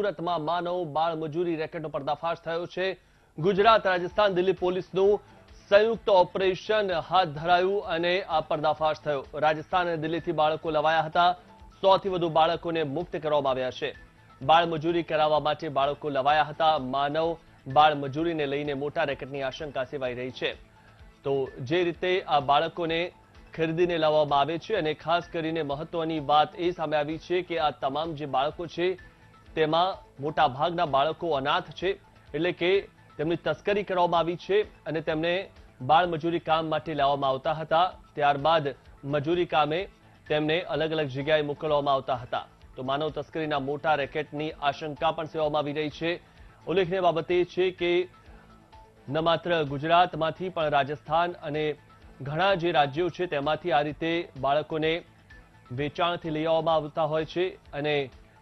સુરતમાં માનવ બાળ મજૂરી રેકેટનો પર્દાફાશ થયો છે ગુજરાત રાજસ્થાન દિલ્હી પોલીસનું સંયુક્ત ઓપરેશન હાથ ધરાયું અને આ પર્દાફાશ થયો રાજસ્થાન અને દિલ્હીથી બાળકો લવાયા હતા સોથી વધુ બાળકોને મુક્ત કરવામાં આવ્યા છે બાળ મજૂરી કરાવવા માટે બાળકો લવાયા હતા માનવ બાળ મજૂરીને લઈને મોટા રેકેટની આશંકા સેવાઈ રહી છે તો જે રીતે આ બાળકોને ખરીદીને લાવવામાં આવે છે અને ખાસ કરીને મહત્વની વાત એ સામે આવી છે કે આ તમામ જે બાળકો છે તેમાં મોટા ભાગના બાળકો અનાથ છે એટલે કે તેમની તસ્કરી કરવામાં આવી છે અને તેમને બાળમજૂરી કામ માટે લાવવામાં આવતા હતા ત્યારબાદ મજૂરી કામે તેમને અલગ અલગ જગ્યાએ મોકલવામાં આવતા હતા તો માનવ તસ્કરીના મોટા રેકેટની આશંકા પણ સેવામાં આવી રહી છે ઉલ્લેખનીય બાબત એ છે કે ન માત્ર ગુજરાતમાંથી પણ રાજસ્થાન અને ઘણા જે રાજ્યો છે તેમાંથી આ રીતે બાળકોને વેચાણથી લઈ આવવામાં આવતા હોય છે અને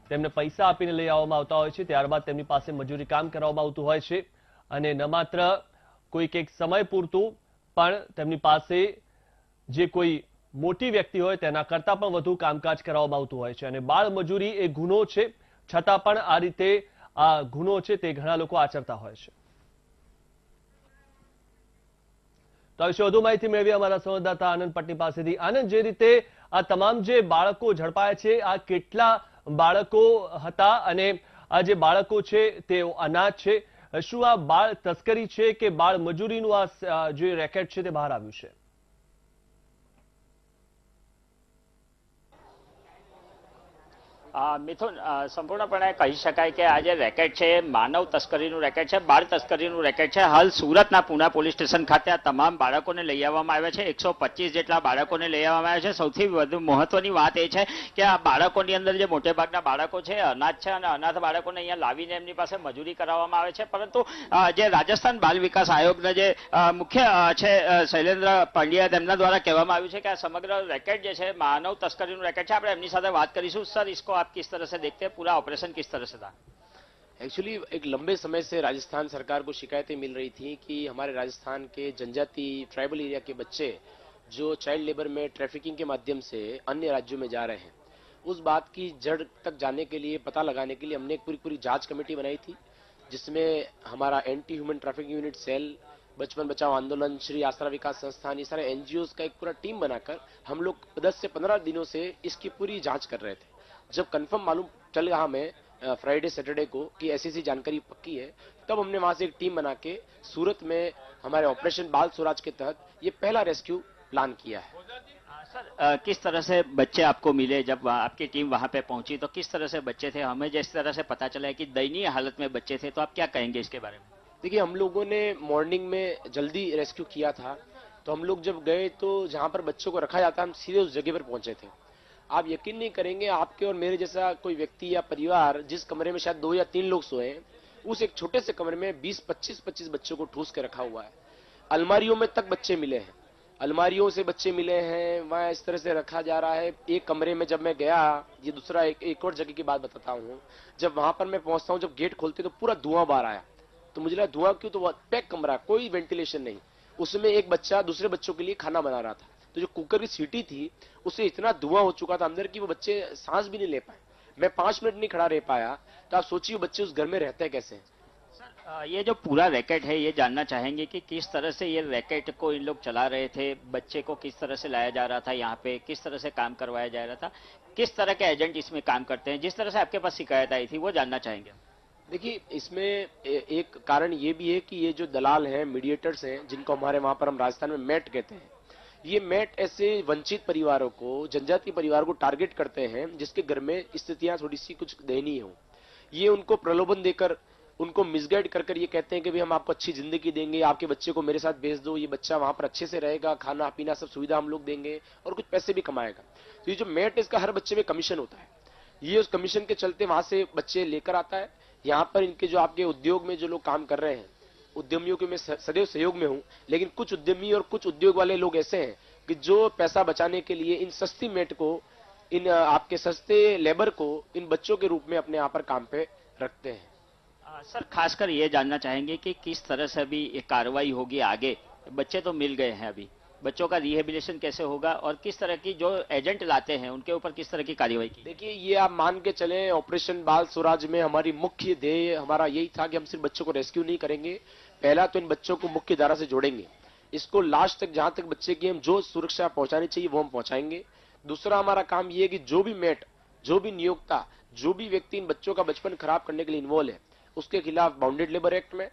તેમને પૈસા આપીને લઈ આવવામાં આવતા હોય છે ત્યારબાદ તેમની પાસે મજૂરી કામ કરવામાં આવતું હોય છે અને ન માત્ર કોઈક એક સમય પૂરતું પણ તેમની પાસે જે કોઈ મોટી વ્યક્તિ હોય તેના કરતાં પણ વધુ કામકાજ કરાવવામાં આવતું હોય છે અને બાળ મજૂરી એ ગુનો છે છતાં પણ આ રીતે આ ગુનો છે તે ઘણા લોકો આચરતા હોય છે તો આ વિશે વધુ માહિતી મેળવી અમારા સંવાદદાતા આનંદ પટની પાસેથી આનંદ જે રીતે આ તમામ જે બાળકો ઝડપાયા છે આ કેટલા બાળકો હતા અને આ જે બાળકો છે તેઓ અનાજ છે શું આ બાળ તસ્કરી છે કે બાળ મજૂરીનું આ જે રેકેટ છે તે બહાર આવ્યું છે મિથુન સંપૂર્ણપણે કહી શકાય કે આ જે રેકેટ છે માનવ તસ્કરીનું રેકેટ છે બાળ તસ્કરીનું રેકેટ છે હાલ સુરતના પુના પોલીસ સ્ટેશન ખાતે આ તમામ બાળકોને લઈ આવવામાં આવ્યા છે એકસો પચીસ જેટલા બાળકોને લઈ આવવામાં આવ્યા છે સૌથી વધુ મહત્વની વાત એ છે કે આ બાળકોની અંદર જે મોટેભાગના બાળકો છે અનાથ છે અને અનાથ બાળકોને અહીંયા લાવીને એમની પાસે મજૂરી કરાવવામાં આવે છે પરંતુ જે રાજસ્થાન બાલ વિકાસ આયોગના જે મુખ્ય છે શૈલેન્દ્ર પંડ્યા તેમના દ્વારા કહેવામાં આવ્યું છે કે આ સમગ્ર રેકેટ જે છે માનવ તસ્કરીનું રેકેટ છે આપણે એમની સાથે વાત કરીશું સર ઇસકો આપ आप किस तरह से देखते हैं पूरा ऑपरेशन किस तरह से था एक्चुअली एक लंबे समय से राजस्थान सरकार को शिकायतें मिल रही थी कि हमारे राजस्थान के जनजाति ट्राइबल एरिया के बच्चे जो चाइल्ड लेबर में ट्रैफिकिंग के माध्यम से अन्य राज्यों में जा रहे हैं उस बात की जड़ तक जाने के लिए पता लगाने के लिए हमने एक पूरी पूरी जांच कमेटी बनाई थी जिसमें हमारा anti human trafficking unit cell Bachpan Bachao आंदोलन श्री आसरा विकास संस्थान ये सारे एनजीओ का एक पूरा टीम बनाकर हम लोग दस से पंद्रह दिनों से इसकी पूरी जाँच कर रहे थे जब कंफर्म मालूम चल रहा हमें फ्राइडे सैटरडे को कि ऐसी ऐसी e जानकारी पक्की है तब हमने वहां से एक टीम बना के सूरत में हमारे ऑपरेशन बाल स्वराज के तहत ये पहला रेस्क्यू प्लान किया है सर आ, किस तरह से बच्चे आपको मिले जब आपकी टीम वहां पे पहुंची तो किस तरह से बच्चे थे हमें जिस तरह से पता चला है कि दयनीय हालत में बच्चे थे तो आप क्या कहेंगे इसके बारे में देखिए हम लोगों ने मॉर्निंग में जल्दी रेस्क्यू किया था तो हम लोग जब गए तो जहाँ पर बच्चों को रखा जाता हम सीधे उस जगह पर पहुंचे थे आप यकीन नहीं करेंगे आपके और मेरे जैसा कोई व्यक्ति या परिवार जिस कमरे में शायद दो या तीन लोग सोए उस एक छोटे से कमरे में 20-25 25 बच्चों को ठूस के रखा हुआ है अलमारियों में तक बच्चे मिले हैं अलमारियों से बच्चे मिले हैं वहाँ इस तरह से रखा जा रहा है एक कमरे में जब मैं गया ये दूसरा एक, एक और जगह की बात बताता हूँ जब वहां पर मैं पहुंचता हूँ जब गेट खोलते तो पूरा धुआं बाहर आया तो मुझे लगा धुआं क्यों तो पैक कमरा कोई वेंटिलेशन नहीं उसमें एक बच्चा दूसरे बच्चों के लिए खाना बना रहा था तो जो कुकर की सीटी थी उससे इतना धुआं हो चुका था अंदर की वो बच्चे सांस भी नहीं ले पाए मैं पांच मिनट नहीं खड़ा रह पाया तो आप सोचिए बच्चे उस घर में रहते हैं कैसे ये जो पूरा रैकेट है ये जानना चाहेंगे कि किस तरह से ये रैकेट को इन लोग चला रहे थे बच्चे को किस तरह से लाया जा रहा था यहाँ पे किस तरह से काम करवाया जा रहा था किस तरह के एजेंट इसमें काम करते हैं जिस तरह से आपके पास शिकायत आई थी वो जानना चाहेंगे देखिए इसमें एक कारण ये भी है कि ये जो दलाल हैं मीडिएटर्स हैं जिनको हमारे वहाँ पर हम राजस्थान में मेट कहते हैं ये मेट ऐसे वंचित परिवारों को जनजाति परिवार को टारगेट करते हैं जिसके घर में स्थितियां थोड़ी सी कुछ दयनीय हो ये उनको प्रलोभन देकर उनको मिसगाइड कर कर ये कहते हैं कि भाई हम आपको अच्छी जिंदगी देंगे आपके बच्चे को मेरे साथ भेज दो ये बच्चा वहां पर अच्छे से रहेगा खाना पीना सब सुविधा हम लोग देंगे और कुछ पैसे भी कमाएगा तो ये जो मेट है इसका हर बच्चे में कमीशन होता है ये उस कमीशन के चलते वहां से बच्चे लेकर आता है यहाँ पर इनके जो आपके उद्योग में जो लोग काम कर रहे हैं उद्यमियों के मैं सदैव सहयोग में हूँ लेकिन कुछ उद्यमी और कुछ उद्योग वाले लोग ऐसे हैं कि जो पैसा बचाने के लिए इन सस्ती मेट को इन आपके सस्ते लेबर को इन बच्चों के रूप में अपने यहाँ पर काम पे रखते हैं आ, सर खासकर ये जानना चाहेंगे कि किस तरह से अभी ये कार्रवाई होगी आगे बच्चे तो मिल गए हैं अभी बच्चों का रिहेबिलेशन कैसे होगा और किस तरह की जो एजेंट लाते हैं उनके ऊपर किस तरह की कार्यवाही की देखिए ये आप मान के चले ऑपरेशन बाल स्वराज में हमारी मुख्य ध्येय हमारा यही था कि हम सिर्फ बच्चों को रेस्क्यू नहीं करेंगे पहला तो इन बच्चों को मुख्य धारा से जोड़ेंगे इसको लास्ट तक जहां तक बच्चे की हम जो सुरक्षा पहुंचानी चाहिए वो हम पहुंचाएंगे दूसरा हमारा काम ये है कि जो भी मेट जो भी नियोक्ता जो भी व्यक्ति इन बच्चों का बचपन खराब करने के लिए इन्वॉल्व है उसके खिलाफ बाउंडेड लेबर एक्ट में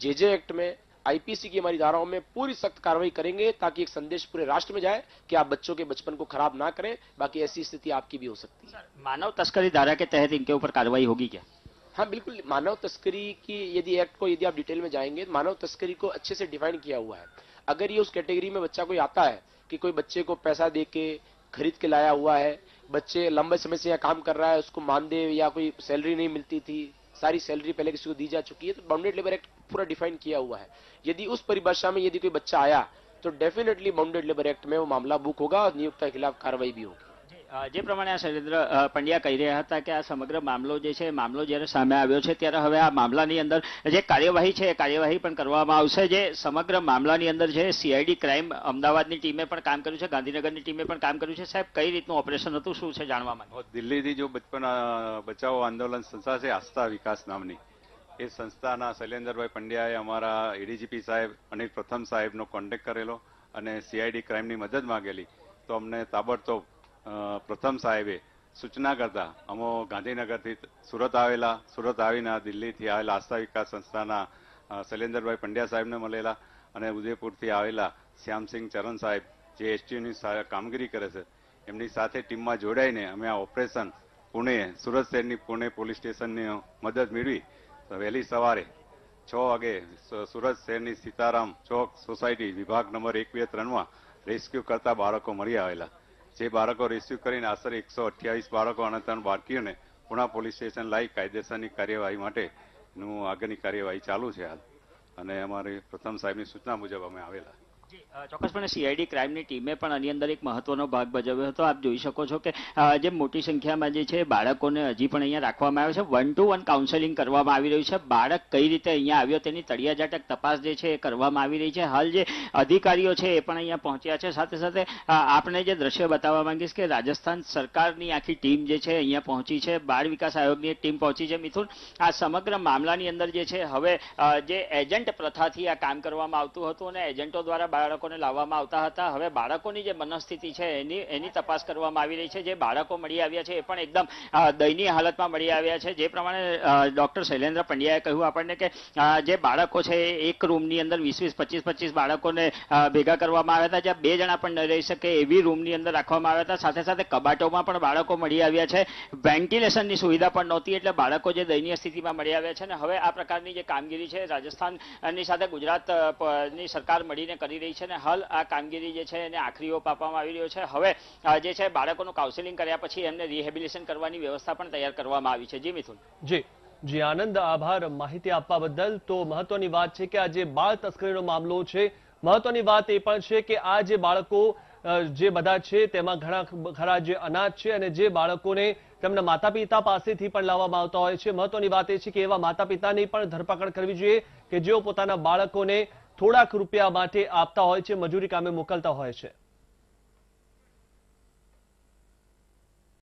जेजे एक्ट में आईपीसी की हमारी धाराओं में पूरी सख्त कार्रवाई करेंगे ताकि एक संदेश पूरे राष्ट्र में जाए कि आप बच्चों के बचपन को खराब ना करें बाकी ऐसी स्थिति आपकी भी हो सकती है मानव तस्करी धारा के तहत इनके ऊपर कार्रवाई होगी क्या हाँ बिल्कुल मानव तस्करी की यदि एक्ट को यदि आप डिटेल में जाएंगे तो मानव तस्करी को अच्छे से डिफाइन किया हुआ है अगर ये उस कैटेगरी में बच्चा कोई आता है कि कोई बच्चे को पैसा दे के खरीद के लाया हुआ है बच्चे लंबे समय से यहाँ काम कर रहा है उसको मानदेय या कोई सैलरी नहीं मिलती थी सारी सैलरी पहले किसी को दी जा चुकी है तो बाउंडेड लेबर एक्ट पूरा डिफाइन किया हुआ है यदि उस परिभाषा में यदि कोई बच्चा आया तो डेफिनेटली बाउंडेड लेबर एक्ट में वो मामला बुक होगा और नियुक्त के खिलाफ कार्रवाई भी होगी જે પ્રમાણે આ શૈલેન્દ્ર પંડ્યા કહી રહ્યા હતા કે આ સમગ્ર મામલો જે છે મામલો જ્યારે સામે આવ્યો છે ત્યારે હવે આ મામલાની અંદર જે કાર્યવાહી છે એ કાર્યવાહી પણ કરવામાં આવશે જે સમગ્ર મામલાની અંદર જે સીઆઈડી ક્રાઇમ અમદાવાદની ટીમે પણ કામ કર્યું છે ગાંધીનગરની ટીમે પણ કામ કર્યું છે સાહેબ કઈ રીતનું ઓપરેશન હતું શું છે જાણવા માંગુ દિલ્હીથી જો બચપન બચાવો આંદોલન સંસ્થા છે આસ્થા વિકાસ નામની એ સંસ્થાના શૈલેન્દ્રભાઈ પંડ્યાએ અમારા એડીજીપી સાહેબ અનિલ પ્રથમ સાહેબનો કોન્ટેક્ટ કરેલો અને સીઆઈડી ક્રાઇમની મદદ માંગેલી તો અમને તાબડતોબ પ્રથમ સાહેબે સૂચના કરતા અમો ગાંધીનગરથી સુરત આવેલા સુરત આવીને દિલ્હીથી આવેલા આસ્થા વિકાસ સંસ્થાના શૈલેન્દ્રભાઈ પંડ્યા સાહેબને મળેલા અને ઉદયપુરથી આવેલા શ્યામસિંહ ચરણ સાહેબ જે એસટીયુની કામગીરી કરે છે એમની સાથે ટીમમાં જોડાઈને અમે આ ઓપરેશન પુણે સુરત શહેરની પુણે પોલીસ સ્ટેશનની મદદ મેળવી વહેલી સવારે છ વાગે સુરત શહેરની સીતારામ ચોક સોસાયટી વિભાગ નંબર એક બે ત્રણમાં રેસ્ક્યુ કરતા બાળકો મળી આવેલા જે બાળકો રિસીવ કરીને આશરે એકસો અઠ્યાવીસ બાળકો અને ત્રણ બાળકીઓને પુણા પોલીસ સ્ટેશન લાવી કાયદેસરની કાર્યવાહી માટેનું આગળની કાર્યવાહી ચાલુ છે હાલ અને અમારી પ્રથમ સાહેબની સૂચના મુજબ અમે આવેલા ચોક્કસપણે સીઆઈડી ક્રાઇમની ટીમે પણ આની અંદર એક મહત્વનો ભાગ ભજવ્યો હતો આપ જોઈ શકો છો કે જે મોટી સંખ્યામાં જે છે બાળકોને હજી પણ અહીંયા રાખવામાં આવે છે વન ટુ વન કાઉન્સેલિંગ કરવામાં આવી રહ્યું છે બાળક કઈ રીતે અહીંયા આવ્યો તેની તળિયાજાટક તપાસ જે છે એ કરવામાં આવી રહી છે હાલ જે અધિકારીઓ છે એ પણ અહીંયા પહોંચ્યા છે સાથે સાથે આપણે જે દ્રશ્ય બતાવવા માંગીશ કે રાજસ્થાન સરકારની આખી ટીમ જે છે અહીંયા પહોંચી છે બાળ વિકાસ આયોગની ટીમ પહોંચી છે મિથુન આ સમગ્ર મામલાની અંદર જે છે હવે જે એજન્ટ પ્રથાથી આ કામ કરવામાં આવતું હતું અને એજન્ટો દ્વારા બાળકોને લાવવામાં આવતા હતા હવે બાળકોની જે મનસ્થિતિ છે એની એની તપાસ કરવામાં આવી રહી છે જે બાળકો મળી આવ્યા છે એ પણ એકદમ દયનીય હાલતમાં મળી આવ્યા છે જે પ્રમાણે ડૉક્ટર શૈલેન્દ્ર પંડ્યાએ કહ્યું આપણને કે જે બાળકો છે એક રૂમની અંદર વીસ વીસ પચીસ પચીસ બાળકોને ભેગા કરવામાં આવ્યા હતા જ્યાં બે જણા પણ ન રહી શકે એવી રૂમની અંદર રાખવામાં આવ્યા હતા સાથે સાથે કબાટોમાં પણ બાળકો મળી આવ્યા છે વેન્ટિલેશનની સુવિધા પણ નહોતી એટલે બાળકો જે દયનીય સ્થિતિમાં મળી આવ્યા છે ને હવે આ પ્રકારની જે કામગીરી છે રાજસ્થાનની સાથે ગુજરાતની સરકાર મળીને કરી રહી રહી છે અને હાલ આ કામગીરી જે છે એને આખરી ઓપ આપવામાં આવી રહ્યો છે હવે જે છે બાળકોનું કાઉન્સેલિંગ કર્યા પછી એમને રિહેબિલેશન કરવાની વ્યવસ્થા પણ તૈયાર કરવામાં આવી છે જી મિથુન જી જી આનંદ આભાર માહિતી આપવા બદલ તો મહત્વની વાત છે કે આ જે બાળ તસ્કરીનો મામલો છે મહત્વની વાત એ પણ છે કે આ જે બાળકો જે બધા છે તેમાં ઘણા ખરા જે અનાજ છે અને જે બાળકોને તેમના માતા પિતા પાસેથી પણ લાવવામાં આવતા હોય છે મહત્વની વાત એ છે કે એવા માતા પિતાની પણ ધરપકડ કરવી જોઈએ કે જેઓ પોતાના બાળકોને થોડાક રૂપિયા માટે આપતા હોય છે મજૂરી કામે મોકલતા હોય છે